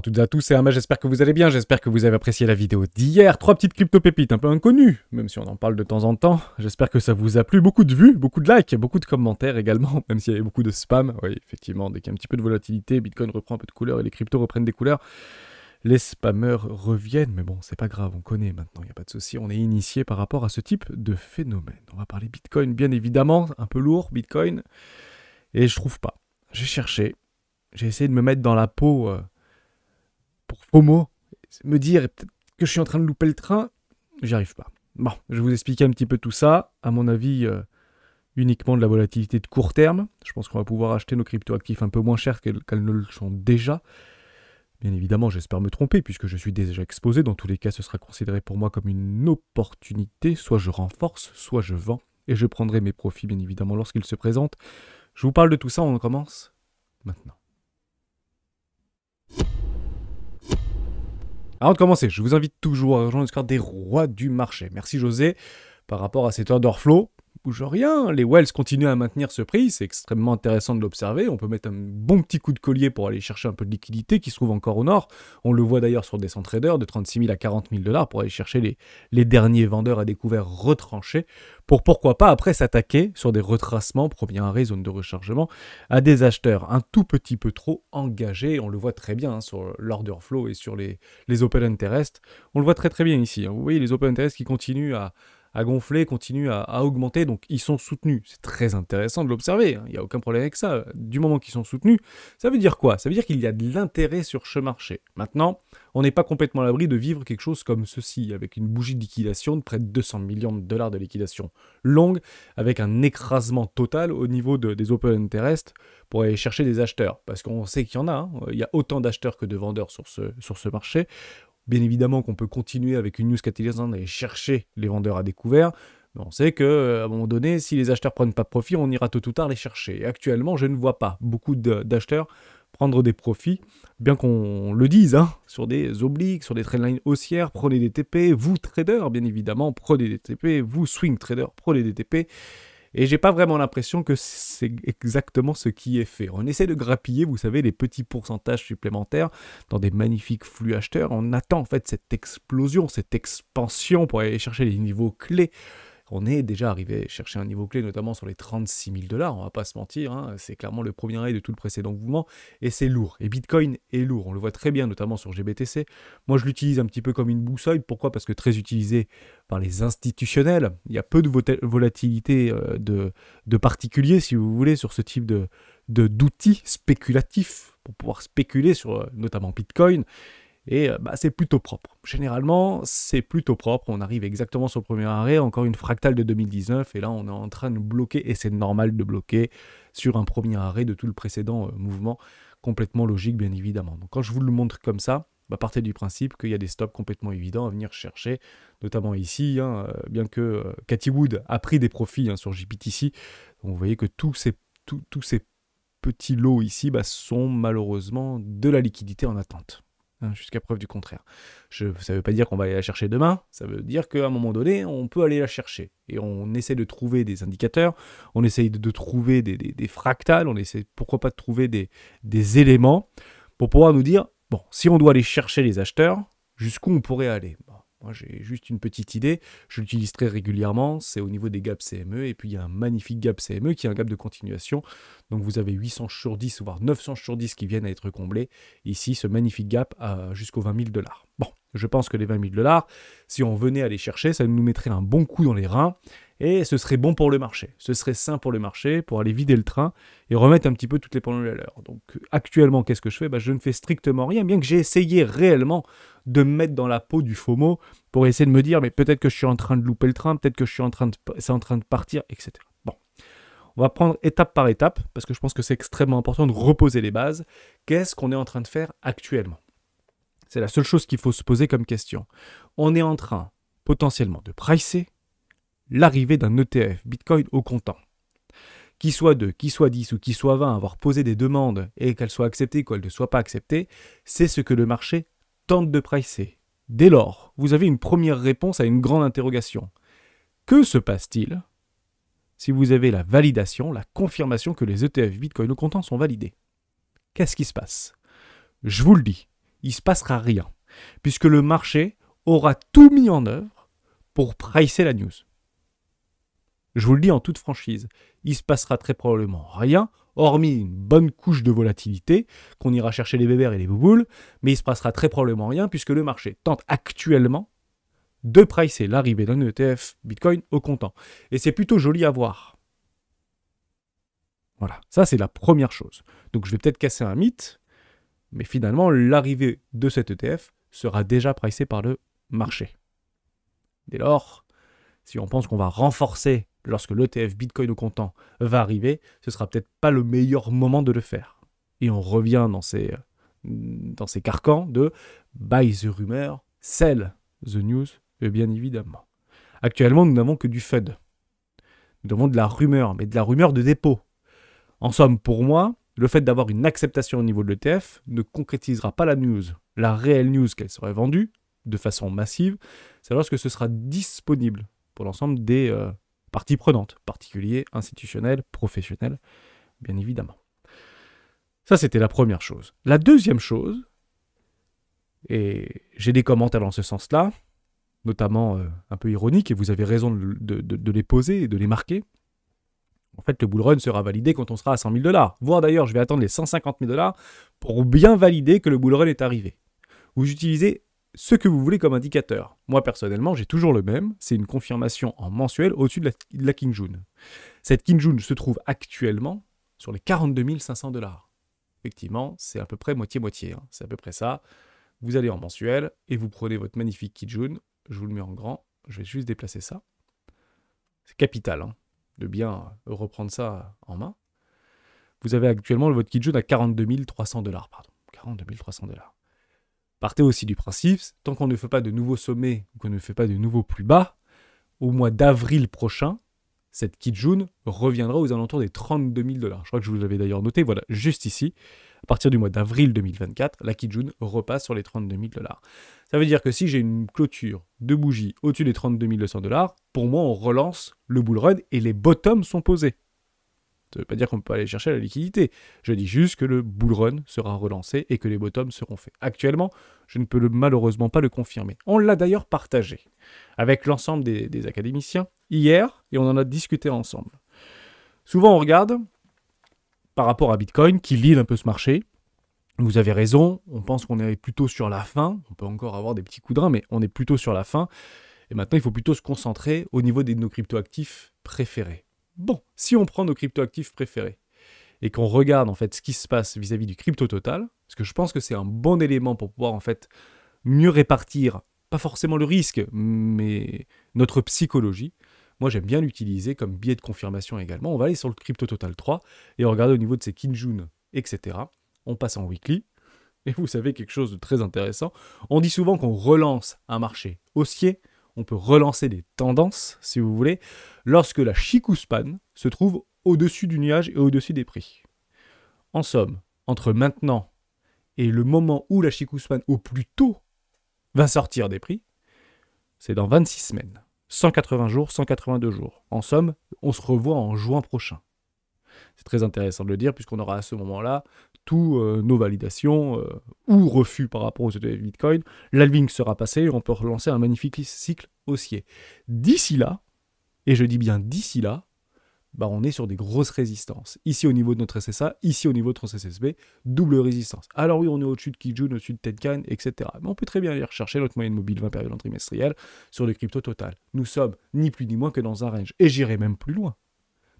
Bonjour à toutes et à tous, c'est Ama, j'espère que vous allez bien, j'espère que vous avez apprécié la vidéo d'hier. Trois petites crypto-pépites un peu inconnues, même si on en parle de temps en temps. J'espère que ça vous a plu, beaucoup de vues, beaucoup de likes, beaucoup de commentaires également, même s'il y avait beaucoup de spam. Oui, effectivement, dès qu'il y a un petit peu de volatilité, Bitcoin reprend un peu de couleur et les cryptos reprennent des couleurs. Les spammers reviennent, mais bon, c'est pas grave, on connaît maintenant, il n'y a pas de souci, on est initié par rapport à ce type de phénomène. On va parler Bitcoin, bien évidemment, un peu lourd, Bitcoin, et je trouve pas. J'ai cherché, j'ai essayé de me mettre dans la peau... Euh, pour FOMO, me dire que je suis en train de louper le train, j'y arrive pas. Bon, je vais vous expliquer un petit peu tout ça. À mon avis, euh, uniquement de la volatilité de court terme. Je pense qu'on va pouvoir acheter nos crypto-actifs un peu moins chers qu'elles ne le sont déjà. Bien évidemment, j'espère me tromper puisque je suis déjà exposé. Dans tous les cas, ce sera considéré pour moi comme une opportunité. Soit je renforce, soit je vends. Et je prendrai mes profits, bien évidemment, lorsqu'ils se présentent. Je vous parle de tout ça, on commence maintenant. Avant de commencer, je vous invite toujours à rejoindre le score des rois du marché. Merci José par rapport à cet order flow rien. Les Wells continuent à maintenir ce prix, c'est extrêmement intéressant de l'observer. On peut mettre un bon petit coup de collier pour aller chercher un peu de liquidité qui se trouve encore au nord. On le voit d'ailleurs sur des cent traders de 36 000 à 40 000 dollars pour aller chercher les, les derniers vendeurs à découvert retranchés pour pourquoi pas après s'attaquer sur des retracements, premier arrêt, zone de rechargement, à des acheteurs un tout petit peu trop engagés. On le voit très bien hein, sur l'order flow et sur les, les open interest. On le voit très très bien ici. Hein. Vous voyez les open interest qui continuent à, à gonfler, continue à, augmenter, donc ils sont soutenus. C'est très intéressant de l'observer, hein. il n'y a aucun problème avec ça. Du moment qu'ils sont soutenus, ça veut dire quoi Ça veut dire qu'il y a de l'intérêt sur ce marché. Maintenant, on n'est pas complètement à l'abri de vivre quelque chose comme ceci, avec une bougie de liquidation de près de 200 millions de dollars de liquidation longue, avec un écrasement total au niveau des open interest pour aller chercher des acheteurs, parce qu'on sait qu'il y en a, hein. il y a autant d'acheteurs que de vendeurs sur ce, sur ce marché. Bien évidemment qu'on peut continuer avec une news catalysante et chercher les vendeurs à découvert. Mais on sait que, euh, à un moment donné, si les acheteurs prennent pas de profit, on ira tôt ou tard les chercher. actuellement, je ne vois pas beaucoup d'acheteurs prendre des profits, bien qu'on le dise, hein, sur des obliques, sur des lines haussières, prenez des TP, vous traders, bien évidemment, prenez des TP, vous swing traders, prenez des TP. Et j'ai pas vraiment l'impression que c'est exactement ce qui est fait. On essaie de grappiller, vous savez, les petits pourcentages supplémentaires dans des magnifiques flux acheteurs. On attend en fait cette explosion, cette expansion pour aller chercher les niveaux clés on est déjà arrivé à chercher un niveau clé, notamment sur les 36 000 dollars, on va pas se mentir, hein, c'est clairement le premier arrêt de tout le précédent mouvement, et c'est lourd. Et Bitcoin est lourd, on le voit très bien, notamment sur GBTC. Moi, je l'utilise un petit peu comme une boussole, pourquoi Parce que très utilisé par les institutionnels, il y a peu de volatilité euh, de, de particuliers, si vous voulez, sur ce type de d'outils spéculatifs pour pouvoir spéculer sur euh, notamment Bitcoin et euh, bah, c'est plutôt propre. Généralement, c'est plutôt propre. On arrive exactement sur le premier arrêt, encore une fractale de 2019, et là, on est en train de bloquer, et c'est normal de bloquer sur un premier arrêt de tout le précédent euh, mouvement, complètement logique, bien évidemment. Donc, quand je vous le montre comme ça, bah, partez du principe qu'il y a des stops complètement évidents à venir chercher, notamment ici, hein, euh, bien que euh, Wood a pris des profits hein, sur GPTC. vous voyez que tous ces, tous ces petits lots ici bah, sont malheureusement de la liquidité en attente. Hein, jusqu'à preuve du contraire. Je, ça ne veut pas dire qu'on va aller la chercher demain, ça veut dire qu'à un moment donné, on peut aller la chercher. Et on essaie de trouver des indicateurs, on essaie de, trouver des, fractales, on essaie pourquoi pas de trouver des, des éléments pour pouvoir nous dire, bon, si on doit aller chercher les acheteurs, jusqu'où on pourrait aller bah, moi, j'ai juste une petite idée. Je l'utilise très régulièrement. C'est au niveau des gaps CME. Et puis, il y a un magnifique gap CME qui est un gap de continuation. Donc, vous avez 800 sur 10, voire 900 sur 10 qui viennent à être comblés. Ici, ce magnifique gap jusqu'aux 20 000 dollars. Bon, je pense que les 20 000 dollars, si on venait à les chercher, ça nous mettrait un bon coup dans les reins. Et ce serait bon pour le marché, ce serait sain pour le marché, pour aller vider le train et remettre un petit peu toutes les pendules à l'heure. Donc euh, actuellement, qu'est-ce que je fais bah, Je ne fais strictement rien, bien que j'ai essayé réellement de me mettre dans la peau du FOMO pour essayer de me dire, mais peut-être que je suis en train de louper le train, peut-être que je suis en train de, c'est en train de partir, etc. Bon, on va prendre étape par étape, parce que je pense que c'est extrêmement important de reposer les bases. Qu'est-ce qu'on est en train de faire actuellement C'est la seule chose qu'il faut se poser comme question. On est en train potentiellement de pricer, l'arrivée d'un ETF Bitcoin au comptant. Qui soit 2, qui soit 10 ou qui soit 20, avoir posé des demandes et qu'elles soient acceptées ou qu'elles ne soient pas acceptées, c'est ce que le marché tente de pricer. Dès lors, vous avez une première réponse à une grande interrogation. Que se passe-t-il si vous avez la validation, la confirmation que les ETF Bitcoin au comptant sont validés Qu'est-ce qui se passe Je vous le dis, il ne se passera rien, puisque le marché aura tout mis en œuvre pour pricer la news. Je vous le dis en toute franchise, il se passera très probablement rien, hormis une bonne couche de volatilité, qu'on ira chercher les bébères et les bouboules, mais il se passera très probablement rien puisque le marché tente actuellement de pricer l'arrivée d'un ETF Bitcoin au comptant. Et c'est plutôt joli à voir. Voilà, ça c'est la première chose. Donc je vais peut-être casser un mythe, mais finalement l'arrivée de cet ETF sera déjà pricée par le marché. Dès lors, si on pense qu'on va renforcer lorsque l'ETF Bitcoin au comptant va arriver, ce sera peut-être pas le meilleur moment de le faire. Et on revient dans ces, euh, dans ces carcans de buy the rumor, sell the news, euh, bien évidemment. Actuellement, nous n'avons que du FED. Nous avons de la rumeur, mais de la rumeur de dépôt. En somme, pour moi, le fait d'avoir une acceptation au niveau de l'ETF ne concrétisera pas la news, la réelle news qu'elle serait vendue de façon massive, c'est lorsque ce sera disponible pour l'ensemble des, euh, Partie prenante, particulier, institutionnel, professionnel, bien évidemment. Ça, c'était la première chose. La deuxième chose, et j'ai des commentaires dans ce sens-là, notamment euh, un peu ironiques, et vous avez raison de, les poser et de les marquer. En fait, le bull run sera validé quand on sera à 100 000 dollars. Voire d'ailleurs, je vais attendre les 150 000 dollars pour bien valider que le bull est arrivé. Vous utilisez ce que vous voulez comme indicateur. Moi personnellement, j'ai toujours le même, c'est une confirmation en mensuel au-dessus de la, King June. Cette Cette June se trouve actuellement sur les 42 500 dollars. Effectivement, c'est à peu près moitié-moitié, hein. c'est à peu près ça. Vous allez en mensuel et vous prenez votre magnifique June. je vous le mets en grand, je vais juste déplacer ça. C'est capital hein, de bien reprendre ça en main. Vous avez actuellement votre June à 42 300 dollars, pardon, 42 300 dollars partez aussi du principe, tant qu'on ne fait pas de nouveaux sommets ou qu'on ne fait pas de nouveaux plus bas, au mois d'avril prochain, cette Kijun reviendra aux alentours des 32 000 dollars. Je crois que je vous l'avais d'ailleurs noté, voilà, juste ici. À partir du mois d'avril 2024, la Kijun repasse sur les 32 000 dollars. Ça veut dire que si j'ai une clôture de bougie au-dessus des 32 200 dollars, pour moi, on relance le bull run et les bottoms sont posés. Ça ne veut pas dire qu'on ne peut pas aller chercher la liquidité. Je dis juste que le bull run sera relancé et que les bottoms seront faits. Actuellement, je ne peux malheureusement pas le confirmer. On l'a d'ailleurs partagé avec l'ensemble des, académiciens hier et on en a discuté ensemble. Souvent, on regarde par rapport à Bitcoin qui lit un peu ce marché. Vous avez raison, on pense qu'on est plutôt sur la fin. On peut encore avoir des petits coups de rein, mais on est plutôt sur la fin. Et maintenant, il faut plutôt se concentrer au niveau de nos cryptoactifs préférés. Bon, si on prend nos cryptoactifs préférés et qu'on regarde en fait ce qui se passe vis-à-vis du crypto total, parce que je pense que c'est un bon élément pour pouvoir en fait mieux répartir, pas forcément le risque, mais notre psychologie. Moi, j'aime bien l'utiliser comme biais de confirmation également. On va aller sur le crypto total 3 et regarder au niveau de ses Kinjun, etc. On passe en weekly. Et vous savez quelque chose de très intéressant. On dit souvent qu'on relance un marché haussier on peut relancer des tendances, si vous voulez, lorsque la chicouspan se trouve au-dessus du nuage et au-dessus des prix. En somme, entre maintenant et le moment où la chicouspan, au plus tôt, va sortir des prix, c'est dans 26 semaines. 180 jours, 182 jours. En somme, on se revoit en juin prochain. C'est très intéressant de le dire, puisqu'on aura à ce moment-là tous euh, nos validations euh, ou refus par rapport aux Bitcoin. L'alving sera passé et on peut relancer un magnifique cycle haussier. D'ici là, et je dis bien d'ici là, bah on est sur des grosses résistances. Ici au niveau de notre SSA, ici au niveau de notre SSB, double résistance. Alors oui, on est au-dessus de Kijun, au-dessus de Tenkan, etc. Mais on peut très bien aller rechercher notre moyenne mobile 20 périodes trimestriel sur le crypto total. Nous sommes ni plus ni moins que dans un range. Et j'irai même plus loin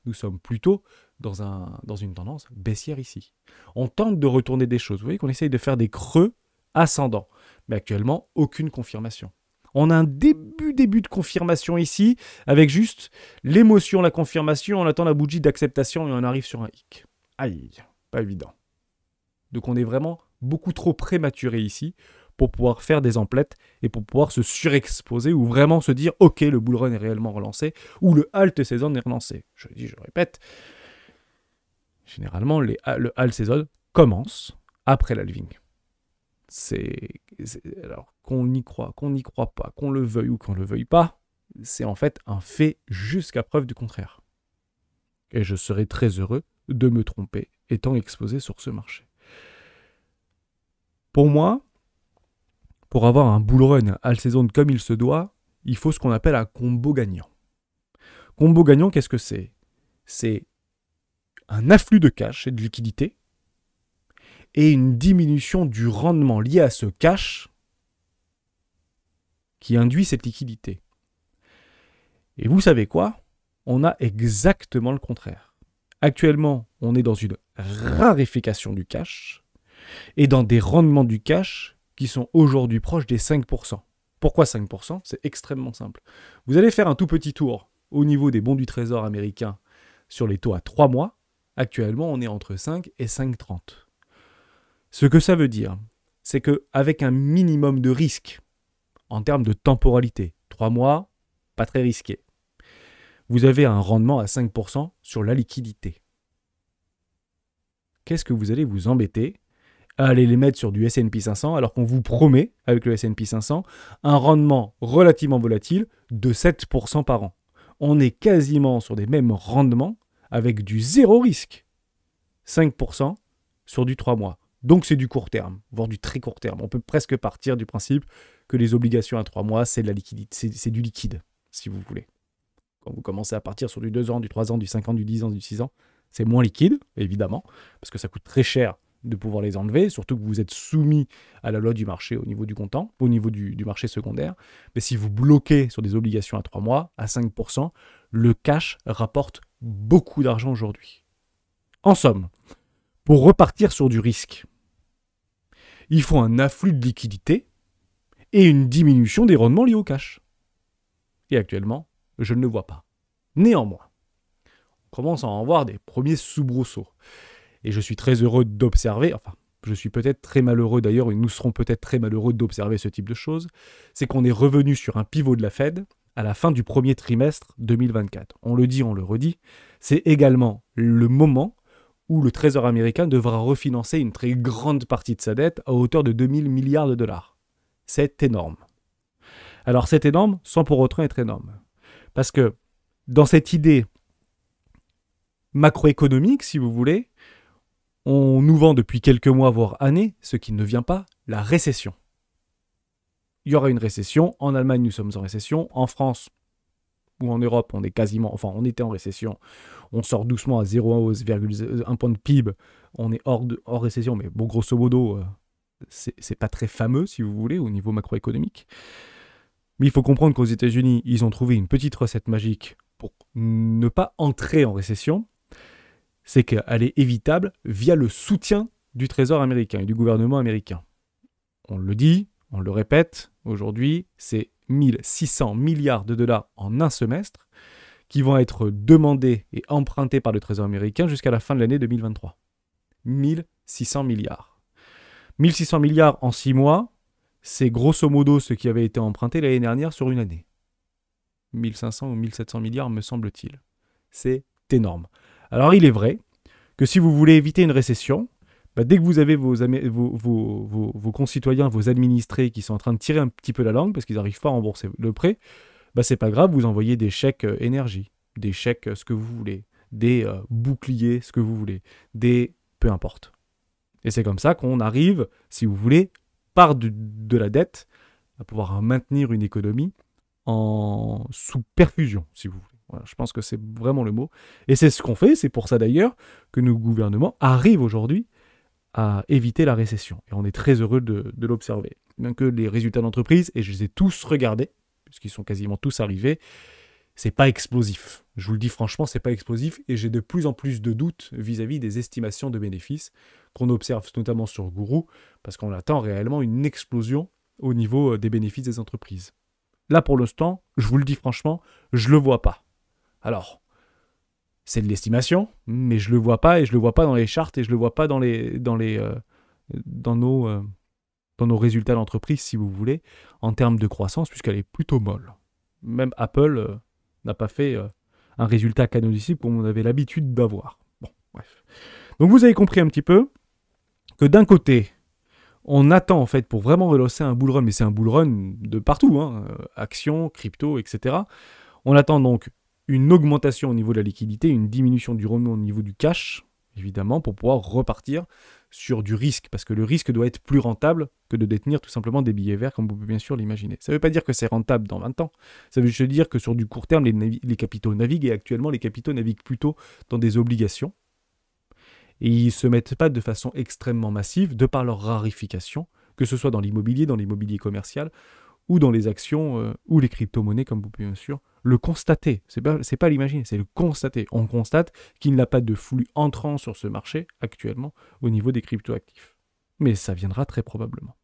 nous sommes plutôt dans, un, dans une tendance baissière ici. On tente de retourner des choses. Vous voyez qu'on essaye de faire des creux ascendants. Mais actuellement, aucune confirmation. On a un début, début de confirmation ici, avec juste l'émotion, la confirmation, on attend la bougie d'acceptation et on arrive sur un hic. Aïe, pas évident. Donc on est vraiment beaucoup trop prématuré ici pour pouvoir faire des emplettes et pour pouvoir se surexposer ou vraiment se dire ok le bullrun est réellement relancé ou le halt saison est relancé. Je dis, je répète, généralement le halt saison commence après la C'est alors qu'on y croit, qu'on n'y croit pas, qu'on le veuille ou qu'on le veuille pas, c'est en fait un fait jusqu'à preuve du contraire. Et je serais très heureux de me tromper étant exposé sur ce marché. Pour moi, pour avoir un bull run saison comme il se doit, il faut ce qu'on appelle un combo gagnant. Combo gagnant, qu'est-ce que c'est C'est un afflux de cash et de liquidité et une diminution du rendement lié à ce cash qui induit cette liquidité. Et vous savez quoi On a exactement le contraire. Actuellement, on est dans une raréfication du cash et dans des rendements du cash qui sont aujourd'hui proches des 5%. Pourquoi 5% C'est extrêmement simple. Vous allez faire un tout petit tour au niveau des bons du Trésor américain sur les taux à 3 mois. Actuellement, on est entre 5 et 5,30. Ce que ça veut dire, c'est qu'avec un minimum de risque en termes de temporalité, 3 mois, pas très risqué, vous avez un rendement à 5% sur la liquidité. Qu'est-ce que vous allez vous embêter à aller les mettre sur du S&P 500, alors qu'on vous promet, avec le S&P 500, un rendement relativement volatile de 7% par an. On est quasiment sur des mêmes rendements avec du zéro risque. 5% sur du 3 mois. Donc c'est du court terme, voire du très court terme. On peut presque partir du principe que les obligations à 3 mois, c'est, la liquidité, c'est, c'est du liquide, si vous voulez. Quand vous commencez à partir sur du 2 ans, du 3 ans, du 5 ans, du 10 ans, du 6 ans, c'est moins liquide, évidemment, parce que ça coûte très cher de pouvoir les enlever, surtout que vous êtes soumis à la loi du marché au niveau du comptant, au niveau du, marché secondaire. Mais si vous bloquez sur des obligations à 3 mois, à 5%, le cash rapporte beaucoup d'argent aujourd'hui. En somme, pour repartir sur du risque, il faut un afflux de liquidités et une diminution des rendements liés au cash. Et actuellement, je ne le vois pas. Néanmoins, on commence à en voir des premiers soubresauts. Et je suis très heureux d'observer, enfin, je suis peut-être très malheureux d'ailleurs, et nous serons peut-être très malheureux d'observer ce type de choses, c'est qu'on est revenu sur un pivot de la Fed à la fin du premier trimestre 2024. On le dit, on le redit, c'est également le moment où le Trésor américain devra refinancer une très grande partie de sa dette à hauteur de 2000 milliards de dollars. C'est énorme. Alors c'est énorme sans pour autant être énorme. Parce que dans cette idée macroéconomique, si vous voulez, on nous vend depuis quelques mois, voire années, ce qui ne vient pas, la récession. Il y aura une récession, en Allemagne nous sommes en récession, en France ou en Europe on est quasiment, enfin on était en récession, on sort doucement à 0,1 euh, point de PIB, on est hors, de, hors récession, mais bon grosso modo, euh, c'est pas très fameux si vous voulez au niveau macroéconomique. Mais il faut comprendre qu'aux États-Unis, ils ont trouvé une petite recette magique pour ne pas entrer en récession, c'est qu'elle est évitable via le soutien du Trésor américain et du gouvernement américain. On le dit, on le répète, aujourd'hui, c'est 1600 milliards de dollars en un semestre qui vont être demandés et empruntés par le Trésor américain jusqu'à la fin de l'année 2023. 1600 milliards. 1600 milliards en six mois, c'est grosso modo ce qui avait été emprunté l'année dernière sur une année. 1500 ou 1700 milliards, me semble-t-il. C'est énorme. Alors il est vrai que si vous voulez éviter une récession, bah, dès que vous avez vos, vos, concitoyens, vos administrés qui sont en train de tirer un petit peu la langue parce qu'ils n'arrivent pas à rembourser le prêt, bah, c'est pas grave, vous envoyez des chèques euh, énergie, des chèques euh, ce que vous voulez, des euh, boucliers ce que vous voulez, des peu importe. Et c'est comme ça qu'on arrive, si vous voulez, par de la dette, à pouvoir maintenir une économie en sous perfusion, si vous voulez je pense que c'est vraiment le mot. Et c'est ce qu'on fait, c'est pour ça d'ailleurs que nos gouvernements arrivent aujourd'hui à éviter la récession. Et on est très heureux de, l'observer. Bien que les résultats d'entreprise, et je les ai tous regardés, puisqu'ils sont quasiment tous arrivés, c'est pas explosif. Je vous le dis franchement, c'est pas explosif et j'ai de plus en plus de doutes vis-à-vis des estimations de bénéfices qu'on observe notamment sur Gourou, parce qu'on attend réellement une explosion au niveau euh, des bénéfices des entreprises. Là pour l'instant, je vous le dis franchement, je le vois pas. Alors, c'est de l'estimation, mais je le vois pas et je le vois pas dans les chartes et je le vois pas dans les dans les euh, dans nos euh, dans nos résultats d'entreprise si vous voulez en termes de croissance puisqu'elle est plutôt molle. Même Apple euh, n'a pas fait un résultat canonique qu'on on avait l'habitude d'avoir. Bon, bref. Donc vous avez compris un petit peu que d'un côté, on attend en fait pour vraiment relancer un bull run, mais c'est un bull run de partout, hein, action, crypto, etc. On attend donc une augmentation au niveau de la liquidité, une diminution du revenu au niveau du cash, évidemment, pour pouvoir repartir sur du risque, parce que le risque doit être plus rentable que de détenir tout simplement des billets verts, comme vous pouvez bien sûr l'imaginer. Ça ne veut pas dire que c'est rentable dans 20 ans, ça veut juste dire que sur du court terme, les, les, capitaux naviguent, et actuellement les capitaux naviguent plutôt dans des obligations, et ils ne se mettent pas de façon extrêmement massive, de par leur rarification, que ce soit dans l'immobilier, dans l'immobilier commercial, ou dans les actions euh, ou les crypto-monnaies, comme vous pouvez bien sûr le constater. C'est pas, c'est pas l'imaginer, c'est le constater. On constate qu'il n'y a pas de flux entrant sur ce marché actuellement au niveau des crypto-actifs. Mais ça viendra très probablement.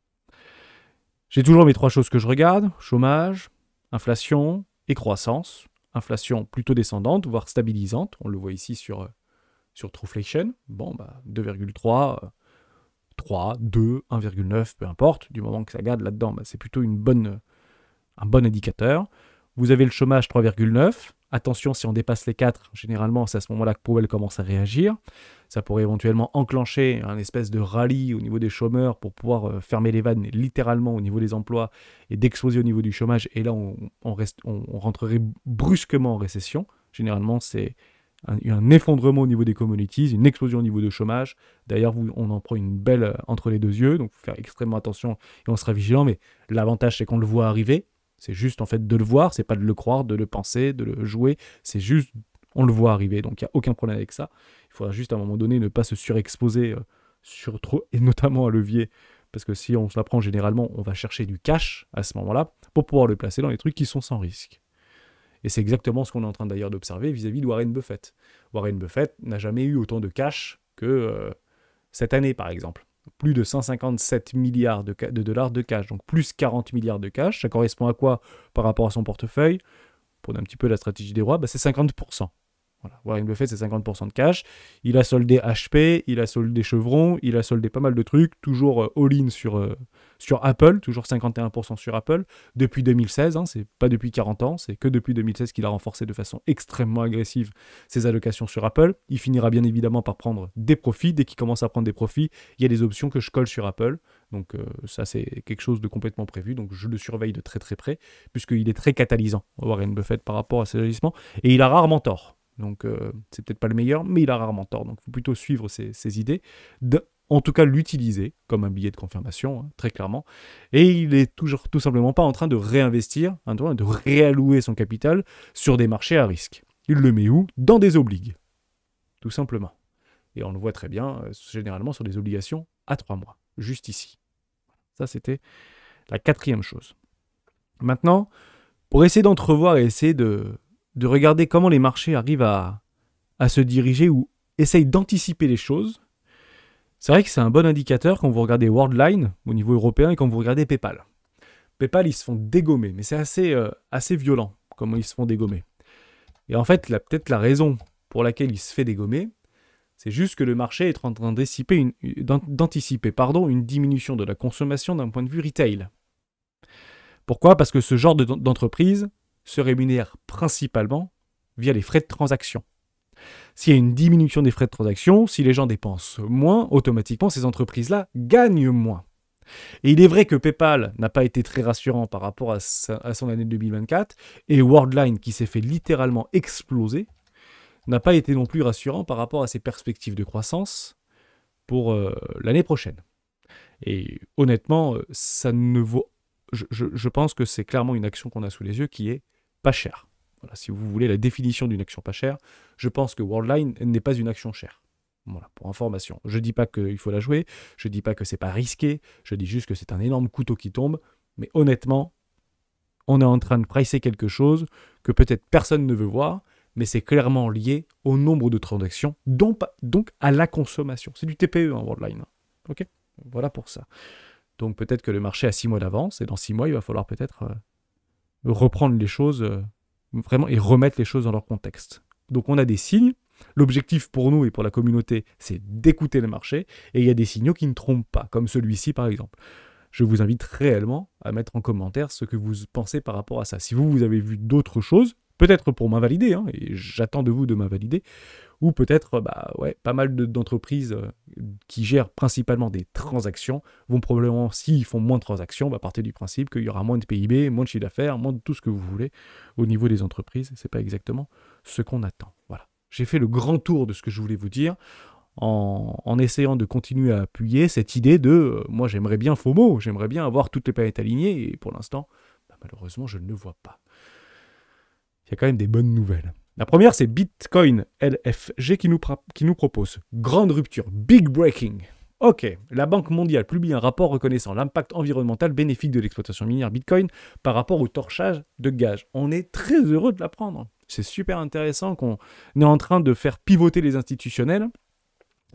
J'ai toujours mes trois choses que je regarde chômage, inflation et croissance. Inflation plutôt descendante, voire stabilisante. On le voit ici sur, euh, sur Trueflation. Bon, bah, 2,3. 3, 2, 1,9, peu importe, du moment que ça garde là-dedans, bah, c'est plutôt une bonne, un bon indicateur. Vous avez le chômage 3,9. Attention, si on dépasse les 4, généralement, c'est à ce moment-là que Powell commence à réagir. Ça pourrait éventuellement enclencher un espèce de rallye au niveau des chômeurs pour pouvoir euh, fermer les vannes littéralement au niveau des emplois et d'exploser au niveau du chômage. Et là, on, reste, on rentrerait brusquement en récession. Généralement, c'est un, un, effondrement au niveau des commodities, une explosion au niveau de chômage. D'ailleurs, on en prend une belle euh, entre les deux yeux, donc faut faire extrêmement attention et on sera vigilant. Mais l'avantage, c'est qu'on le voit arriver. C'est juste en fait de le voir, c'est pas de le croire, de le penser, de le jouer. C'est juste, on le voit arriver, donc il n'y a aucun problème avec ça. Il faudra juste à un moment donné ne pas se surexposer euh, sur trop, et notamment à levier, parce que si on se la prend généralement, on va chercher du cash à ce moment-là pour pouvoir le placer dans les trucs qui sont sans risque. Et c'est exactement ce qu'on est en train d'ailleurs d'observer vis-à-vis de Warren Buffett. Warren Buffett n'a jamais eu autant de cash que euh, cette année, par exemple. Plus de 157 milliards de, dollars de cash, donc plus 40 milliards de cash. Ça correspond à quoi par rapport à son portefeuille Pour un petit peu la stratégie des rois, bah, c'est 50%. Warren Buffett, c'est 50% de cash. Il a soldé HP, il a soldé Chevron, il a soldé pas mal de trucs. Toujours euh, all-in sur, euh, sur Apple, toujours 51% sur Apple. Depuis 2016, hein, c'est pas depuis 40 ans, c'est que depuis 2016 qu'il a renforcé de façon extrêmement agressive ses allocations sur Apple. Il finira bien évidemment par prendre des profits. Dès qu'il commence à prendre des profits, il y a des options que je colle sur Apple. Donc euh, ça, c'est quelque chose de complètement prévu. Donc je le surveille de très très près, puisqu'il est très catalysant, Warren Buffett, par rapport à ses agissements. Et il a rarement tort. Donc euh, c'est peut-être pas le meilleur, mais il a rarement tort. Donc il faut plutôt suivre ses, idées, en tout cas l'utiliser comme un billet de confirmation, hein, très clairement. Et il est toujours tout simplement pas en train de réinvestir, de réallouer son capital sur des marchés à risque. Il le met où Dans des obligues, tout simplement. Et on le voit très bien, euh, généralement sur des obligations à trois mois, juste ici. Ça, c'était la quatrième chose. Maintenant, pour essayer d'entrevoir et essayer de, de regarder comment les marchés arrivent à, se diriger ou essayent d'anticiper les choses. C'est vrai que c'est un bon indicateur quand vous regardez Worldline au niveau européen et quand vous regardez PayPal. PayPal, ils se font dégommer, mais c'est assez, euh, assez violent comment ils se font dégommer. Et en fait, peut-être la raison pour laquelle il se fait dégommer, c'est juste que le marché est en train d'anticiper une diminution de la consommation d'un point de vue retail. Pourquoi Parce que ce genre d'entreprise, se rémunèrent principalement via les frais de transaction. S'il y a une diminution des frais de transaction, si les gens dépensent moins, automatiquement ces entreprises-là gagnent moins. Et il est vrai que PayPal n'a pas été très rassurant par rapport à, son année 2024, et Worldline, qui s'est fait littéralement exploser, n'a pas été non plus rassurant par rapport à ses perspectives de croissance pour euh, l'année prochaine. Et honnêtement, euh, ça ne vaut... je pense que c'est clairement une action qu'on a sous les yeux qui est pas cher. Voilà, si vous voulez la définition d'une action pas chère, je pense que Worldline n'est pas une action chère. Voilà, pour information. Je dis pas qu'il faut la jouer, je dis pas que c'est pas risqué, je dis juste que c'est un énorme couteau qui tombe, mais honnêtement, on est en train de pricer quelque chose que peut-être personne ne veut voir, mais c'est clairement lié au nombre de transactions, donc, donc à la consommation. C'est du TPE en hein, Worldline. Ok Voilà pour ça. Donc peut-être que le marché a six mois d'avance, et dans six mois, il va falloir peut-être euh, reprendre les choses euh, vraiment et remettre les choses dans leur contexte. Donc on a des signes. L'objectif pour nous et pour la communauté, c'est d'écouter le marché. Et il y a des signaux qui ne trompent pas, comme celui-ci par exemple. Je vous invite réellement à mettre en commentaire ce que vous pensez par rapport à ça. Si vous, vous avez vu d'autres choses, Peut-être pour m'invalider, hein, et j'attends de vous de m'invalider, ou peut-être, bah ouais, pas mal d'entreprises euh, qui gèrent principalement des transactions vont probablement, s'ils font moins de transactions, bah, partir du principe qu'il y aura moins de PIB, moins de chiffre d'affaires, moins de tout ce que vous voulez au niveau des entreprises. C'est pas exactement ce qu'on attend. Voilà. J'ai fait le grand tour de ce que je voulais vous dire. En, essayant de continuer à appuyer cette idée de euh, moi j'aimerais bien FOMO, j'aimerais bien avoir toutes les planètes alignées, et pour l'instant, bah, malheureusement je ne le vois pas quand même des bonnes nouvelles. La première, c'est Bitcoin LFG qui nous, propose grande rupture, big breaking. Ok, la Banque mondiale publie un rapport reconnaissant l'impact environnemental bénéfique de l'exploitation minière Bitcoin par rapport au torchage de gaz. On est très heureux de l'apprendre. C'est super intéressant qu'on est en train de faire pivoter les institutionnels,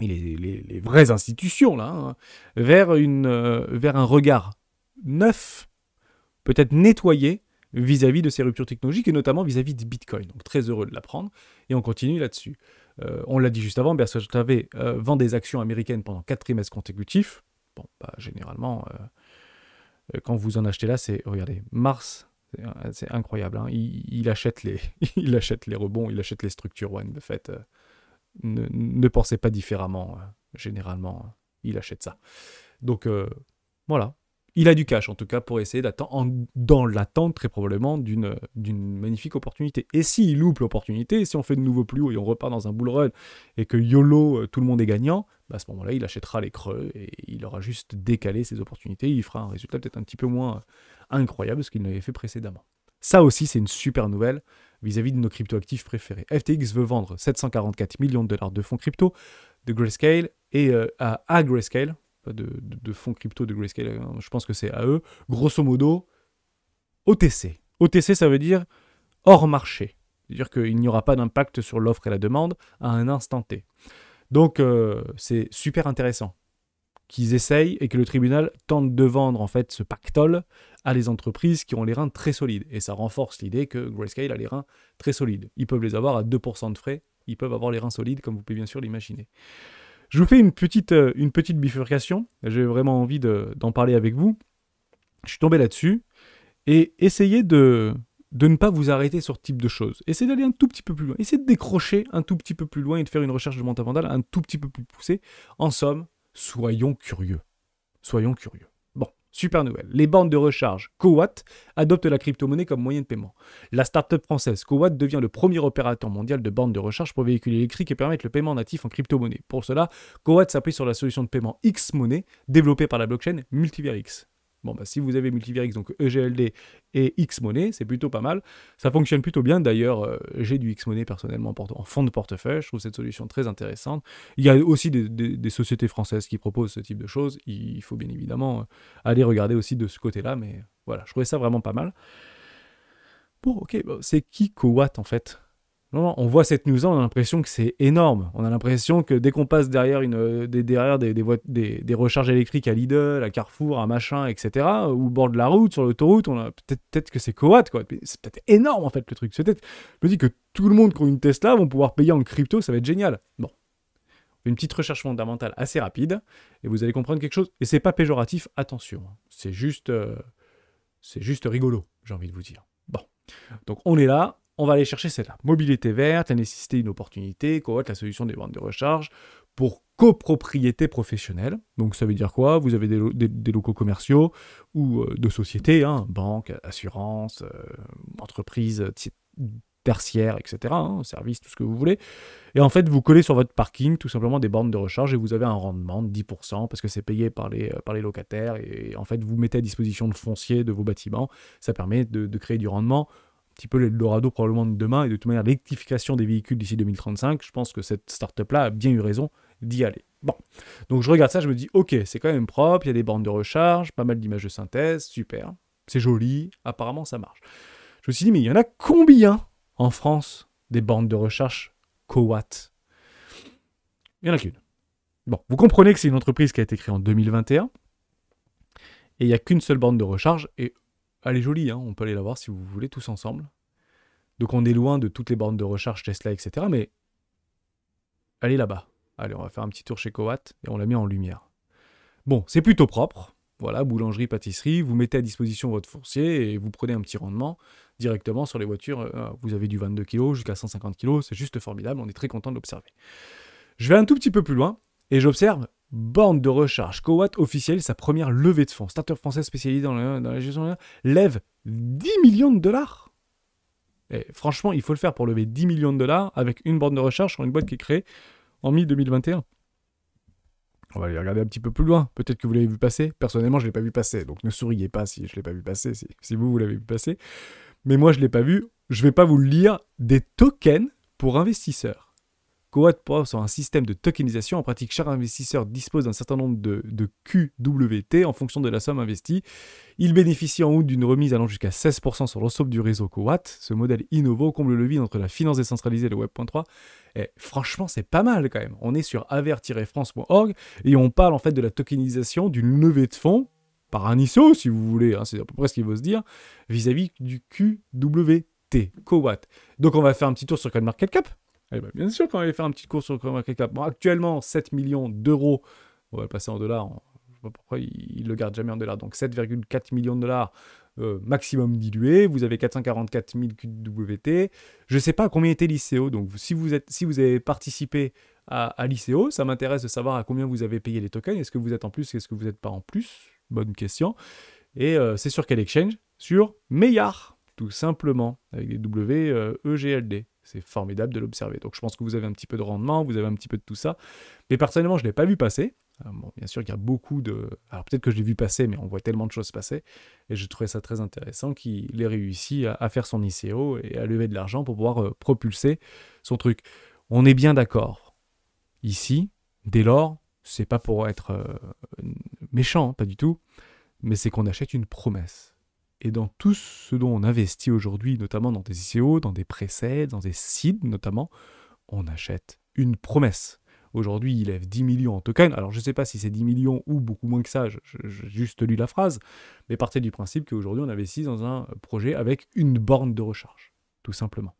et les, vraies institutions là, hein, euh, vers un regard neuf, peut-être nettoyé, vis-à-vis de ces ruptures technologiques et notamment vis-à-vis de Bitcoin. Donc très heureux de l'apprendre et on continue là-dessus. Euh, on l'a dit juste avant, Berkshire euh, vend des actions américaines pendant 4 trimestres consécutifs. Bon, généralement, euh, euh, quand vous en achetez là, c'est, regardez, mars, c'est incroyable. Hein. il, achète les, il achète les rebonds, il achète les structures ones. fait, Ne, ne, pensez pas différemment. généralement, hein. il achète ça. Donc voilà, il a du cash en tout cas pour essayer d'attendre, dans l'attente très probablement d'une, magnifique opportunité. Et s'il loupe l'opportunité, si on fait de nouveau plus haut et on repart dans un bull run et que YOLO, euh, tout le monde est gagnant, bah, à ce moment-là, il achètera les creux et il aura juste décalé ses opportunités. il fera un résultat peut-être un petit peu moins euh, incroyable ce qu'il n'avait fait précédemment. Ça aussi, c'est une super nouvelle vis-à-vis de nos crypto-actifs préférés. FTX veut vendre 744 millions de dollars de fonds crypto de Grayscale et euh, à Grayscale, de, fonds crypto de Grayscale. Hein. je pense que c'est à eux. Grosso modo, OTC. OTC, ça veut dire hors marché. C'est-à-dire qu'il n'y aura pas d'impact sur l'offre et la demande à un instant T. Donc, euh, c'est super intéressant qu'ils essayent et que le tribunal tente de vendre en fait ce pactole à les entreprises qui ont les reins très solides. Et ça renforce l'idée que Grayscale a les reins très solides. Ils peuvent les avoir à 2% de frais, ils peuvent avoir les reins solides comme vous pouvez bien sûr l'imaginer. Je vous fais une petite, euh, une petite bifurcation. J'ai vraiment envie d'en parler avec vous. Je suis tombé là-dessus. Et essayez de, de ne pas vous arrêter sur ce type de choses. Essayez d'aller un tout petit peu plus loin. Essayez de décrocher un tout petit peu plus loin et de faire une recherche de vandale un tout petit peu plus poussée. En somme, soyons curieux. Soyons curieux. Super nouvelle. Les bandes de recharge Cowatt adoptent la crypto-monnaie comme moyen de paiement. La start-up française Cowatt devient le premier opérateur mondial de bandes de recharge pour véhicules électriques et permettent le paiement natif en crypto-monnaie. Pour cela, Cowatt s'appuie sur la solution de paiement X-Monnaie développée par la blockchain Multiverix. Bon, bah, si vous avez Multivirix, donc EGLD et X-Money, c'est plutôt pas mal. Ça fonctionne plutôt bien. D'ailleurs, euh, j'ai du X-Money personnellement en, fond de portefeuille. Je trouve cette solution très intéressante. Il y a aussi des, sociétés françaises qui proposent ce type de choses. Il faut bien évidemment euh, aller regarder aussi de ce côté-là. Mais voilà, je trouvais ça vraiment pas mal. Bon, ok, c'est qui en fait on voit cette news on a l'impression que c'est énorme. On a l'impression que dès qu'on passe derrière, une, euh, des, derrière des, recharges électriques à Lidl, à Carrefour, à machin, etc., ou au bord de la route, sur l'autoroute, on a peut-être que c'est coate, quoi. C'est peut-être énorme, en fait, le truc. C'est peut-être, je me dis que tout le monde qui a une Tesla vont pouvoir payer en crypto, ça va être génial. Bon. Une petite recherche fondamentale assez rapide, et vous allez comprendre quelque chose. Et c'est pas péjoratif, attention. Hein. C'est juste, euh, c'est juste rigolo, j'ai envie de vous dire. Bon. Donc on est là, on va aller chercher celle-là. Mobilité verte, la nécessité une opportunité, cohorte, la solution des bandes de recharge pour copropriété professionnelle. Donc ça veut dire quoi Vous avez des, locaux commerciaux ou euh, de sociétés, hein, banques, assurances, euh, entreprises euh, tertiaires, etc., hein, service, tout ce que vous voulez. Et en fait, vous collez sur votre parking tout simplement des bornes de recharge et vous avez un rendement de 10% parce que c'est payé par les, par les locataires et en fait, vous mettez à disposition de foncier de vos bâtiments. Ça permet de créer du rendement petit peu Dorado probablement de demain et de toute manière l'électrification des véhicules d'ici 2035. Je pense que cette start-up-là a bien eu raison d'y aller. Bon, donc je regarde ça, je me dis, ok, c'est quand même propre, il y a des bornes de recharge, pas mal d'images de synthèse, super, c'est joli, apparemment ça marche. Je me suis dit, mais il y en a combien en France des bornes de recharge kowat Il n'y en a qu'une. Bon, vous comprenez que c'est une entreprise qui a été créée en 2021, et il n'y a qu'une seule borne de recharge, et elle est jolie, hein, on peut aller la voir si vous voulez tous ensemble. Donc on est loin de toutes les bornes de recharge Tesla, etc. Mais elle est là-bas. Allez, on va faire un petit tour chez Coatt et on la met en lumière. Bon, c'est plutôt propre. Voilà, boulangerie, pâtisserie, vous mettez à disposition votre fourcier et vous prenez un petit rendement directement sur les voitures. Euh, ah, vous avez du 22 kg jusqu'à 150 kg, c'est juste formidable, on est très content de l'observer. Je vais un tout petit peu plus loin et j'observe Borne de recharge Cowatt officielle sa première levée de fonds. Startup français spécialisé dans, la gestion de lève 10 millions de dollars. Et franchement, il faut le faire pour lever 10 millions de dollars avec une borne de recharge sur une boîte qui est créée en mi-2021. On va aller regarder un petit peu plus loin. Peut-être que vous l'avez vu passer. Personnellement, je ne l'ai pas vu passer. Donc ne souriez pas si je ne l'ai pas vu passer, si, si vous, vous l'avez vu passer. Mais moi, je ne l'ai pas vu. Je ne vais pas vous lire des tokens pour investisseurs. Kowat pour sur un système de tokenisation. En pratique, chaque investisseur dispose d'un certain nombre de, QWT en fonction de la somme investie. Il bénéficie en août d'une remise allant jusqu'à 16% sur l'ensemble du réseau cowat Ce modèle Innovo comble le vide entre la finance décentralisée et le Web.3. Et franchement, c'est pas mal quand même. On est sur aver-france.org et on parle en fait de la tokenisation d'une levée de fonds par un ISO, si vous voulez, hein, c'est à peu près ce qu'il faut se dire, vis-à-vis du QWT, Coat. Donc on va faire un petit tour sur CoinMarketCap. Eh bien, bien sûr qu'on allait faire un petit cours sur le actuellement, 7 millions d'euros. On va le passer en dollars. Je ne sais pas pourquoi il, le garde jamais en dollars. Donc 7,4 millions de dollars euh, maximum dilués. Vous avez 444 000 QWT. Je ne sais pas combien était l'ICO. Donc si vous, êtes, si vous avez participé à, à l'ICO, ça m'intéresse de savoir à combien vous avez payé les tokens. Est-ce que vous êtes en plus Est-ce que vous n'êtes pas en plus Bonne question. Et euh, c'est sur quel exchange Sur Meillard, tout simplement, avec des W euh, e c'est formidable de l'observer. Donc je pense que vous avez un petit peu de rendement, vous avez un petit peu de tout ça. Mais personnellement, je ne l'ai pas vu passer. Euh, bien sûr, il y a beaucoup de... Alors peut-être que je l'ai vu passer, mais on voit tellement de choses passer. Et je trouvais ça très intéressant qu'il ait réussi à, faire son ICO et à lever de l'argent pour pouvoir euh, propulser son truc. On est bien d'accord. Ici, dès lors, c'est pas pour être euh, méchant, pas du tout, mais c'est qu'on achète une promesse et dans tout ce dont on investit aujourd'hui, notamment dans des ICO, dans des presets, dans des SID notamment, on achète une promesse. Aujourd'hui, il lève 10 millions en token. Alors, je ne sais pas si c'est 10 millions ou beaucoup moins que ça, j'ai juste lu la phrase, mais partez du principe qu'aujourd'hui, on investit dans un projet avec une borne de recharge, tout simplement.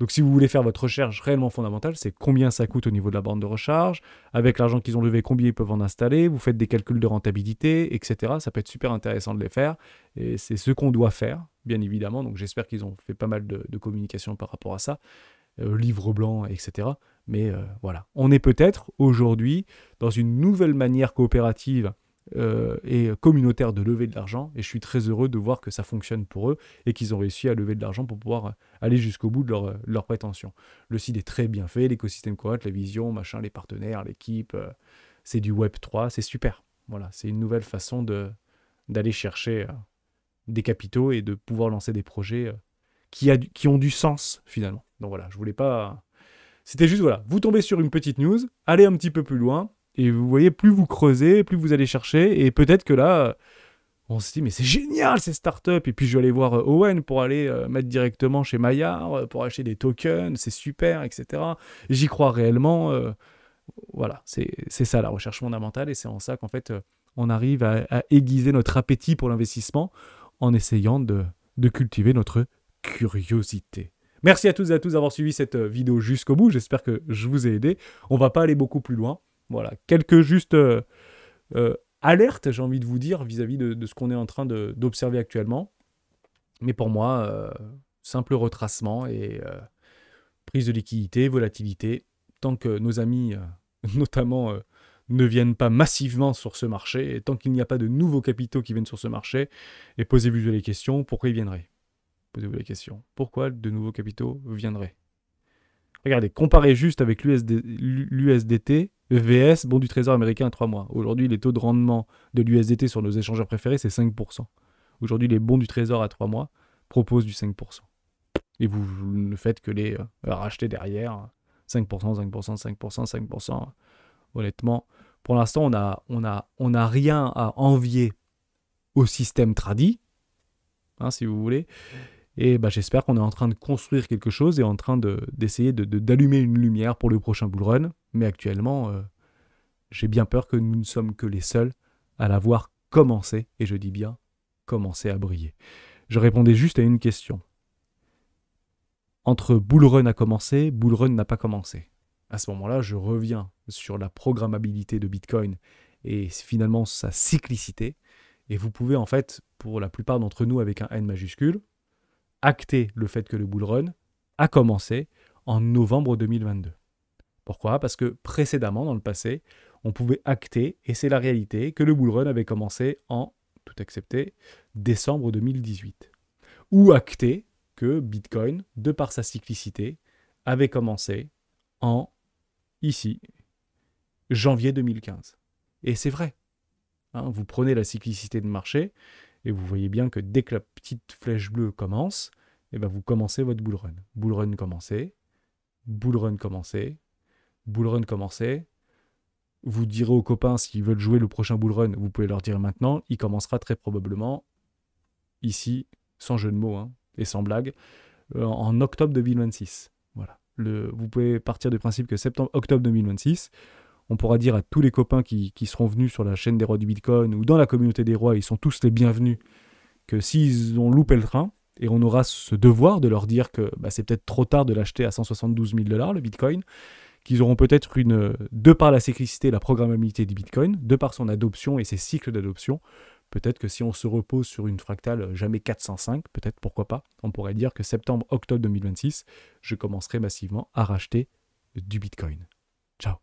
Donc si vous voulez faire votre recherche réellement fondamentale, c'est combien ça coûte au niveau de la bande de recharge, avec l'argent qu'ils ont levé, combien ils peuvent en installer, vous faites des calculs de rentabilité, etc. Ça peut être super intéressant de les faire, et c'est ce qu'on doit faire, bien évidemment. Donc j'espère qu'ils ont fait pas mal de, communication par rapport à ça, euh, livre blanc, etc. Mais euh, voilà, on est peut-être aujourd'hui dans une nouvelle manière coopérative euh, et communautaire de lever de l'argent. Et je suis très heureux de voir que ça fonctionne pour eux et qu'ils ont réussi à lever de l'argent pour pouvoir euh, aller jusqu'au bout de euh, leurs leur prétentions. Le site est très bien fait, l'écosystème correct, la vision, machin, les partenaires, l'équipe. c'est du Web 3, c'est super. Voilà, c'est une nouvelle façon de d'aller chercher des capitaux et de pouvoir lancer des projets qui, qui ont du sens finalement. Donc voilà, je voulais pas. C'était juste voilà, vous tombez sur une petite news, allez un petit peu plus loin, et vous voyez, plus vous creusez, plus vous allez chercher. Et peut-être que là, on se dit, mais c'est génial ces startups. Et puis je vais aller voir euh, Owen pour aller euh, mettre directement chez Maillard, euh, pour acheter des tokens, c'est super, etc. J'y crois réellement. voilà, c'est ça la recherche fondamentale. Et c'est en ça qu'en fait, on arrive à, aiguiser notre appétit pour l'investissement en essayant de, de cultiver notre curiosité. Merci à tous et à tous d'avoir suivi cette vidéo jusqu'au bout. J'espère que je vous ai aidé. On va pas aller beaucoup plus loin. Voilà, quelques justes euh, euh, alertes, j'ai envie de vous dire, vis-à-vis de, ce qu'on est en train d'observer actuellement. Mais pour moi, euh, simple retracement et prise de liquidité, volatilité, tant que nos amis, notamment, ne viennent pas massivement sur ce marché, et tant qu'il n'y a pas de nouveaux capitaux qui viennent sur ce marché, et posez-vous les questions, pourquoi ils viendraient Posez-vous la question, pourquoi de nouveaux capitaux viendraient Regardez, comparez juste avec l'USDT, E VS, bon du trésor américain à 3 mois. Aujourd'hui, les taux de rendement de l'USDT sur nos échangeurs préférés, c'est 5%. Aujourd'hui, les bons du trésor à 3 mois proposent du 5%. Et vous ne faites que les euh, racheter derrière. 5%, 5%, 5%, 5%. Honnêtement, pour l'instant, on n'a on a, on rien à envier au système tradit, hein, si vous voulez. Et bah, j'espère qu'on est en train de construire quelque chose et en train d'essayer de, d'allumer une lumière pour le prochain bull run. Mais actuellement, euh, j'ai bien peur que nous ne sommes que les seuls à l'avoir commencé, et je dis bien commencé à briller. Je répondais juste à une question. Entre Bull Run a commencé, Bull Run n'a pas commencé. À ce moment-là, je reviens sur la programmabilité de Bitcoin et finalement sa cyclicité. Et vous pouvez en fait, pour la plupart d'entre nous avec un N majuscule, acter le fait que le bull run a commencé en novembre 2022. Pourquoi Parce que précédemment, dans le passé, on pouvait acter, et c'est la réalité, que le bull run avait commencé en, tout accepté, décembre 2018. Ou acter que Bitcoin, de par sa cyclicité, avait commencé en, ici, janvier 2015. Et c'est vrai. Hein, vous prenez la cyclicité de marché, et vous voyez bien que dès que la petite flèche bleue commence, et eh ben vous commencez votre bull run. Bull run commencé, bull run commencé, Bullrun commencer. Vous direz aux copains s'ils veulent jouer le prochain Bullrun, vous pouvez leur dire maintenant. Il commencera très probablement ici, sans jeu de mots hein, et sans blague, euh, en octobre 2026. Voilà. Le, vous pouvez partir du principe que septembre, octobre 2026, on pourra dire à tous les copains qui, seront venus sur la chaîne des rois du Bitcoin ou dans la communauté des rois, ils sont tous les bienvenus, que s'ils ont loupé le train, et on aura ce devoir de leur dire que bah, c'est peut-être trop tard de l'acheter à 172 000 dollars le Bitcoin, qu'ils auront peut-être une, euh, de par la cyclicité, et la programmabilité du Bitcoin, de par son adoption et ses cycles d'adoption, peut-être que si on se repose sur une fractale euh, jamais 405, peut-être pourquoi pas, on pourrait dire que septembre-octobre 2026, je commencerai massivement à racheter du Bitcoin. Ciao